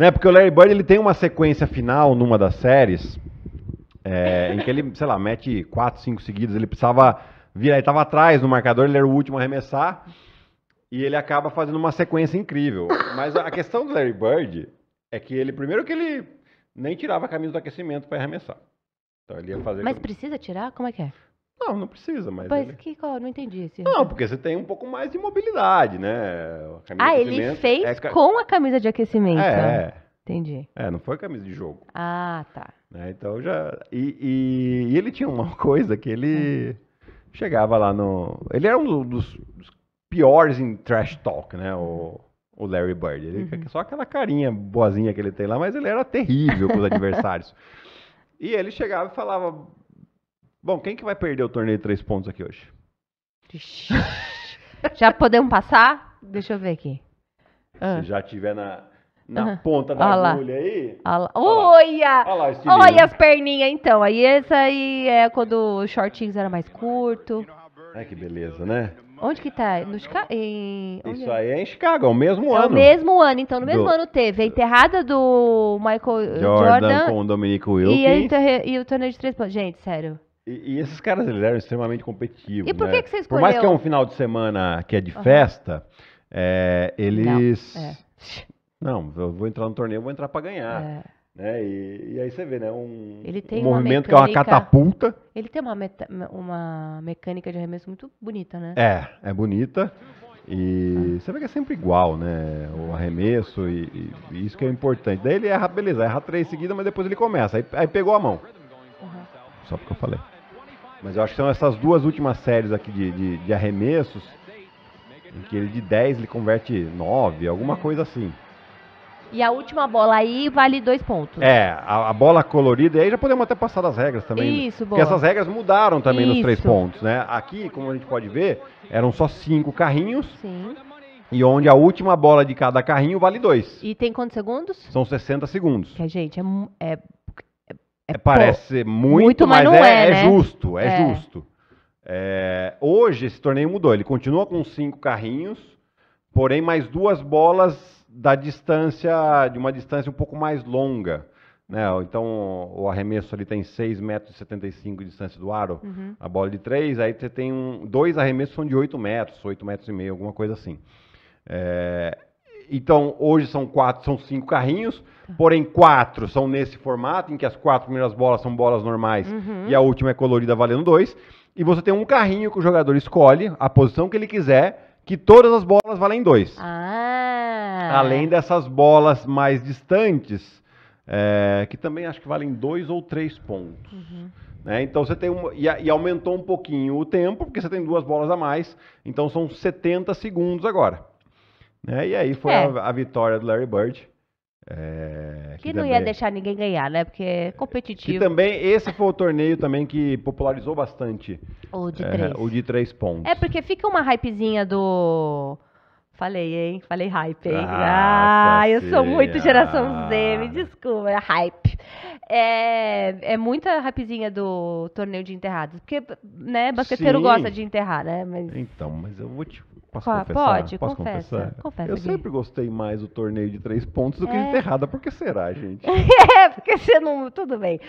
Né? Porque o Larry Bird ele tem uma sequência final numa das séries é, em que ele, sei lá, mete 4, 5 seguidos, ele precisava virar, ele estava atrás no marcador, ele era o último a arremessar e ele acaba fazendo uma sequência incrível. Mas a questão do Larry Bird é que ele, primeiro que ele nem tirava a camisa do aquecimento para arremessar. Então ele ia fazer... Mas precisa tirar? Como é que é? Não, não precisa, mas. Mas ele... que qual? Não entendi esse. Não, porque você tem um pouco mais de mobilidade, né? ah, ele fez é... com a camisa de aquecimento. É. Entendi. É, não foi camisa de jogo. Ah, tá. É, então já. E, e, e, ele tinha uma coisa que ele uhum. chegava lá no. Ele era um dos, dos piores em trash talk, né? O, o Larry Bird. Ele, uhum. Só aquela carinha boazinha que ele tem lá, mas ele era terrível com os adversários. E ele chegava e falava Bom, quem que vai perder o torneio de três pontos aqui hoje? Já podemos passar? Deixa eu ver aqui. Ah. Se já tiver na, na ponta da Olha agulha aí. Olha lá. Olha! lá, Olha as perninhas então. Aí essa aí é quando os shortinhos era mais curto. Ai, que beleza, né? Onde que tá? No Chica... em... Isso é? aí é em Chicago, é o mesmo é ano. É o mesmo ano, então. No mesmo do... ano teve a enterrada do Michael eh, Jordan, Jordan com o Dominic Wilkins. E, enterre... e o torneio de três pontos. Gente, sério. E, e esses caras, eles eram extremamente competitivos. E por que, né? que você escolheu? Por mais que é um final de semana que é de uhum. festa, é, eles. Não, é. Não, eu vou entrar no torneio, eu vou entrar para ganhar. É. Né? E, e, aí você vê, né? Um, um movimento mecânica, que é uma catapulta. Ele tem uma, meta, uma mecânica de arremesso muito bonita, né? É, é bonita. E ah. você vê que é sempre igual, né? O arremesso e, e, e, isso que é importante. Daí ele erra, beleza, erra três seguidas, mas depois ele começa. Aí, aí pegou a mão só porque eu falei. Mas eu acho que são essas duas últimas séries aqui de, de, de arremessos, em que ele de 10 ele converte 9, alguma coisa assim. E a última bola aí vale dois pontos. É, a, a, bola colorida, e aí já podemos até passar das regras também. Né? Isso, boa. Porque essas regras mudaram também Isso. nos três pontos, né? Aqui, como a gente pode ver, eram só cinco carrinhos. Sim. E onde a última bola de cada carrinho vale dois. E tem quantos segundos? São 60 segundos. Que, gente, é, é é, Parece pô, muito, muito mas, mas não é, é, é né? justo, é, é. justo. É, hoje esse torneio mudou. Ele continua com cinco carrinhos, porém mais duas bolas da distância, de uma distância um pouco mais longa. Né? Então o arremesso ali tem 6,75 metros de distância do aro, uhum. a bola de 3, aí você tem um, dois arremessos são de 8 metros, 8 metros e meio, alguma coisa assim. É, então, hoje são quatro, são cinco carrinhos, tá. porém quatro são nesse formato, em que as quatro primeiras bolas são bolas normais uhum. e a última é colorida valendo dois. E você tem um carrinho que o jogador escolhe, a posição que ele quiser, que todas as bolas valem dois. Ah. Além dessas bolas mais distantes, é, que também acho que valem dois ou três pontos. Uhum. Né? Então você tem um, e, e, aumentou um pouquinho o tempo, porque você tem duas bolas a mais. Então são 70 segundos agora. Né? E aí foi é. a, a, vitória do Larry Bird. É, que, que não também, ia deixar ninguém ganhar, né? Porque é competitivo. E também, esse foi o torneio também que popularizou bastante. O de eh, três. É, o de três pontos. É, porque fica uma hypezinha do Falei, hein? Falei hype, hein? Ah, ah eu sou muito geração Z, me desculpa, é hype. É, é muita rapizinha do torneio de enterrados. Porque, né, basqueteiro Sim. gosta de enterrar, né? Mas... Então, mas eu vou te. Posso Qual, confessar? Pode, Posso confessa, confessar? confessa. Eu aqui. sempre gostei mais do torneio de três pontos do que de é. enterrada. Por que será, gente? é, porque você não. Tudo bem.